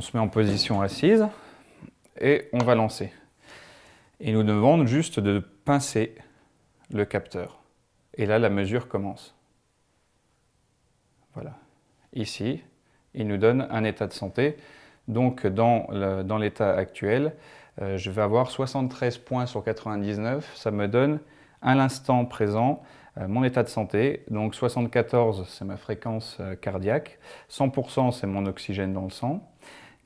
on se met en position assise et on va lancer. Il nous demande juste de pincer le capteur. Et là, la mesure commence. Voilà. Ici, il nous donne un état de santé. Donc, dans l'état actuel, euh, je vais avoir 73 points sur 99. Ça me donne, à l'instant présent, euh, mon état de santé. Donc, 74, c'est ma fréquence euh, cardiaque. 100%, c'est mon oxygène dans le sang.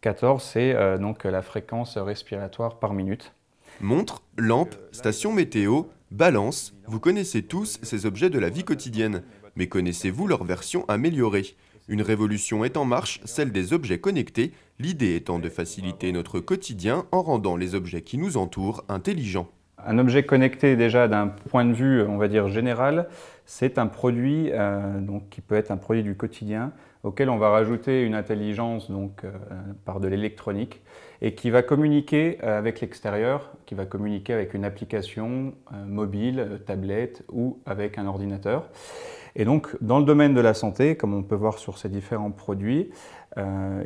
14, c'est euh, donc la fréquence respiratoire par minute. Montre, lampe, station météo, balance, vous connaissez tous ces objets de la vie quotidienne, mais connaissez-vous leur version améliorée Une révolution est en marche, celle des objets connectés, l'idée étant de faciliter notre quotidien en rendant les objets qui nous entourent intelligents. Un objet connecté, déjà d'un point de vue, on va dire général, c'est un produit euh, qui peut être un produit du quotidien, auquel on va rajouter une intelligence donc, euh, par de l'électronique et qui va communiquer euh, avec l'extérieur, qui va communiquer avec une application euh, mobile, tablette ou avec un ordinateur. Et donc, dans le domaine de la santé, comme on peut voir sur ces différents produits,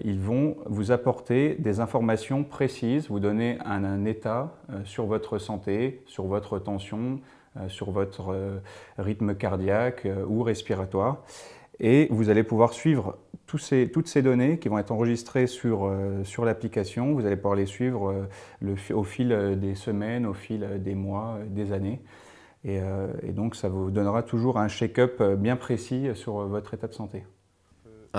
ils vont vous apporter des informations précises, vous donner un, état sur votre santé, sur votre tension, sur votre rythme cardiaque ou respiratoire. Et vous allez pouvoir suivre toutes ces données qui vont être enregistrées sur, euh, sur l'application. Vous allez pouvoir les suivre euh, au fil euh, des semaines, au fil des mois, des années. Et, et donc, ça vous donnera toujours un check up bien précis sur votre état de santé.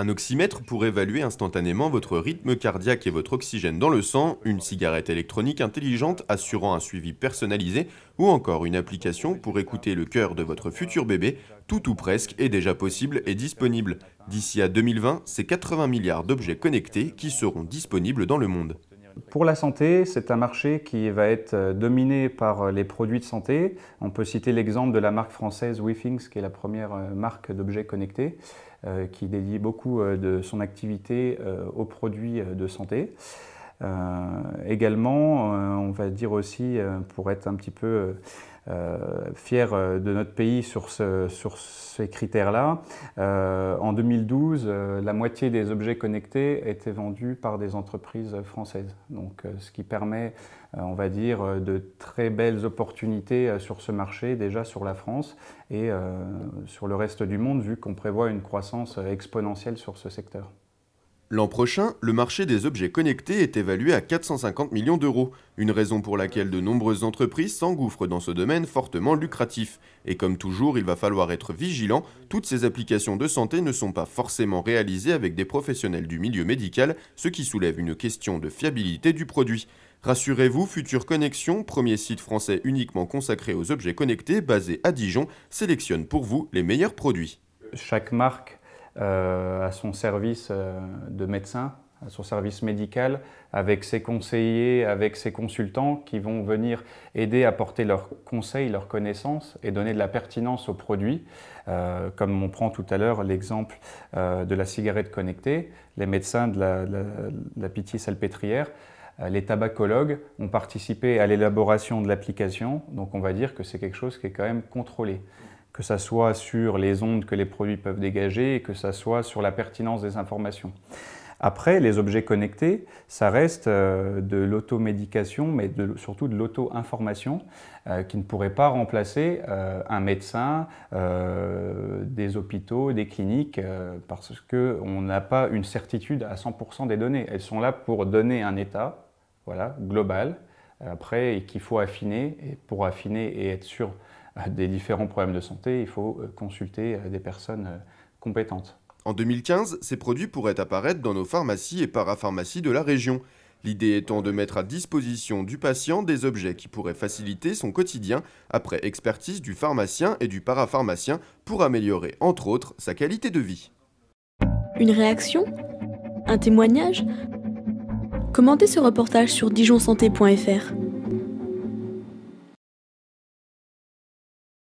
Un oxymètre pour évaluer instantanément votre rythme cardiaque et votre oxygène dans le sang, une cigarette électronique intelligente assurant un suivi personnalisé ou encore une application pour écouter le cœur de votre futur bébé, tout ou presque est déjà possible et disponible. D'ici à 2020, c'est 80 milliards d'objets connectés qui seront disponibles dans le monde. Pour la santé, c'est un marché qui va être euh, dominé par euh, les produits de santé. On peut citer l'exemple de la marque française WeThings, qui est la première euh, marque d'objets connectés, qui dédie beaucoup de son activité aux produits de santé. Euh, également, euh, on va dire aussi, euh, pour être un petit peu fier de notre pays sur, ces critères-là, en 2012, la moitié des objets connectés étaient vendus par des entreprises françaises. Donc, ce qui permet, on va dire, de très belles opportunités sur ce marché, déjà sur la France et sur le reste du monde, vu qu'on prévoit une croissance exponentielle sur ce secteur. L'an prochain, le marché des objets connectés est évalué à 450 millions d'euros, une raison pour laquelle de nombreuses entreprises s'engouffrent dans ce domaine fortement lucratif. Et comme toujours, il va falloir être vigilant, toutes ces applications de santé ne sont pas forcément réalisées avec des professionnels du milieu médical, ce qui soulève une question de fiabilité du produit. Rassurez-vous, Future Connexion, premier site français uniquement consacré aux objets connectés basé à Dijon, sélectionne pour vous les meilleurs produits. Chaque marque euh, à son service euh, de médecin, à son service médical, avec ses conseillers, avec ses consultants qui vont venir aider à porter leurs conseils, leurs connaissances et donner de la pertinence aux produits. Euh, comme on prend tout à l'heure l'exemple de la cigarette connectée, les médecins de la, pitié salpêtrière, les tabacologues ont participé à l'élaboration de l'application, donc on va dire que c'est quelque chose qui est quand même contrôlé que ça soit sur les ondes que les produits peuvent dégager et que ça soit sur la pertinence des informations. Après, les objets connectés, ça reste euh, de l'automédication, mais surtout de l'auto-information euh, qui ne pourrait pas remplacer euh, un médecin, des hôpitaux, des cliniques, parce qu'on n'a pas une certitude à 100% des données. Elles sont là pour donner un état voilà, global, après, et qu'il faut affiner, et pour affiner et être sûr des différents problèmes de santé, il faut euh, consulter euh, des personnes euh, compétentes. En 2015, ces produits pourraient apparaître dans nos pharmacies et parapharmacies de la région. L'idée étant de mettre à disposition du patient des objets qui pourraient faciliter son quotidien après expertise du pharmacien et du parapharmacien pour améliorer, entre autres, sa qualité de vie. Une réaction Un témoignage Commentez ce reportage sur dijonsanté.fr.